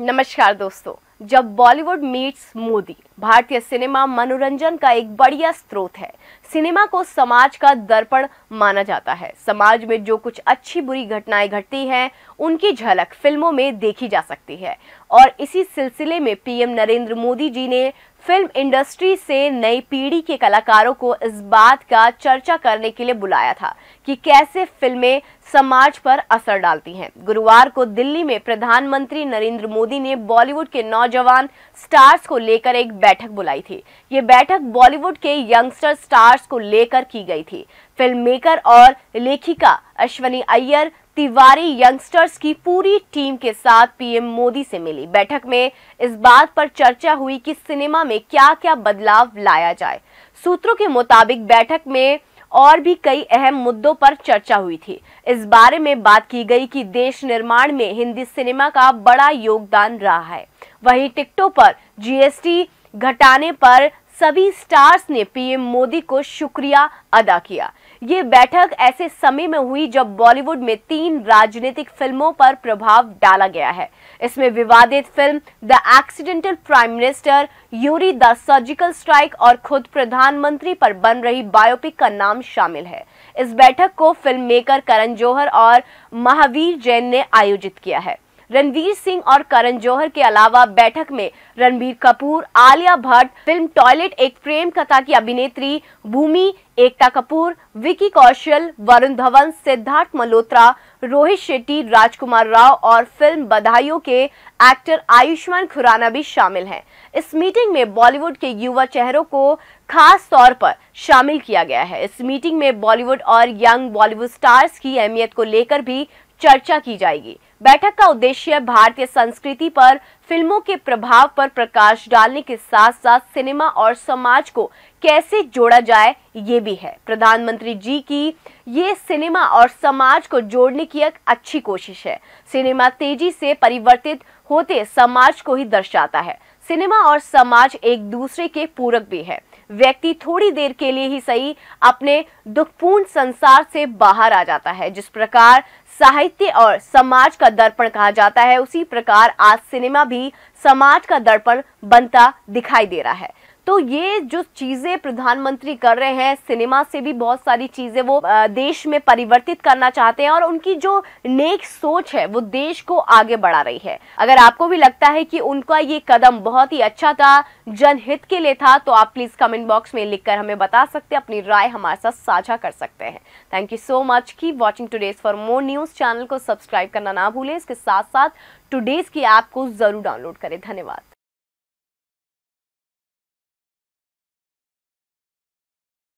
नमस्कार दोस्तों जब बॉलीवुड मीट्स मोदी भारतीय सिनेमा मनोरंजन का एक बढ़िया स्रोत है सिनेमा को समाज का दर्पण माना जाता है समाज में जो कुछ अच्छी बुरी घटनाएं घटती हैं उनकी झलक फिल्मों में देखी जा सकती है और इसी सिलसिले में पीएम नरेंद्र मोदी जी ने फिल्म इंडस्ट्री से नई पीढ़ी के कलाकारों को इस बात का चर्चा करने के लिए बुलाया था कि कैसे फिल्में समाज पर असर डालती हैं गुरुवार को दिल्ली में प्रधानमंत्री नरेंद्र मोदी ने बॉलीवुड के नौजवान स्टार्स को लेकर एक बैठक बुलाई थी ये बैठक बॉलीवुड के यंगस्टर स्टार्स को लेकर की गई थी फिल्म मेकर और लेखिका अश्वनी अय्यर तिवारी यंगस्टर्स की पूरी टीम के साथ पीएम मोदी से मिली बैठक में इस बात पर चर्चा हुई कि सिनेमा में क्या क्या बदलाव लाया जाए सूत्रों के मुताबिक बैठक में और भी कई अहम मुद्दों पर चर्चा हुई थी इस बारे में बात की गई कि देश निर्माण में हिंदी सिनेमा का बड़ा योगदान रहा है वहीं टिकटों पर जीएसटी घटाने पर सभी स्टार्स ने पीएम मोदी को शुक्रिया अदा किया ये बैठक ऐसे समय में हुई जब बॉलीवुड में तीन राजनीतिक फिल्मों पर प्रभाव डाला गया है इसमें विवादित film the accidental prime minister Uri the surgical strike और खुद प्रधानमंत्री पर बन रही बायोपिक का नाम शामिल है इस बैठक को फिल्म मेकर करण जौहर और महावीर जैन ने आयोजित किया है रणवीर सिंह और करण जौहर के अलावा बैठक में रणबीर कपूर आलिया भट्ट फिल्म टॉयलेट एक प्रेम कथा की अभिनेत्री भूमि एकता कपूर विकी कौशल वरुण धवन सिद्धार्थ मल्होत्रा रोहित शेट्टी राजकुमार राव और फिल्म बधाइयों के एक्टर आयुष्मान खुराना भी शामिल हैं इस मीटिंग में बॉलीवुड के युवा चेहरों को खास तौर पर शामिल किया गया है इस मीटिंग में बॉलीवुड और यंग बॉलीवुड स्टार्स की अहमियत को लेकर भी चर्चा की जाएगी बैठक का उद्देश्य भारतीय संस्कृति पर फिल्मों के प्रभाव पर प्रकाश डालने के साथ साथ सिनेमा और समाज को कैसे जोड़ा जाए ये भी है प्रधानमंत्री जी की ये सिनेमा और समाज को जोड़ने की एक अच्छी कोशिश है सिनेमा तेजी से परिवर्तित होते समाज को ही दर्शाता है सिनेमा और समाज एक दूसरे के पूरक भी है व्यक्ति थोड़ी देर के लिए ही सही अपने दुखपूर्ण संसार से बाहर आ जाता है जिस प्रकार साहित्य और समाज का दर्पण कहा जाता है उसी प्रकार आज सिनेमा भी समाज का दर्पण बनता दिखाई दे रहा है तो ये जो चीज़ें प्रधानमंत्री कर रहे हैं सिनेमा से भी बहुत सारी चीज़ें वो देश में परिवर्तित करना चाहते हैं और उनकी जो नेक सोच है वो देश को आगे बढ़ा रही है अगर आपको भी लगता है कि उनका ये कदम बहुत ही अच्छा था जनहित के लिए था तो आप प्लीज़ कमेंट बॉक्स में लिखकर हमें बता सकते हैं अपनी राय हमारे साथ साझा कर सकते हैं थैंक यू सो मच की watching today's for more news channel को सब्सक्राइब करना ना भूलें इसके साथ साथ टूडेज की ऐप को ज़रूर डाउनलोड करें धन्यवाद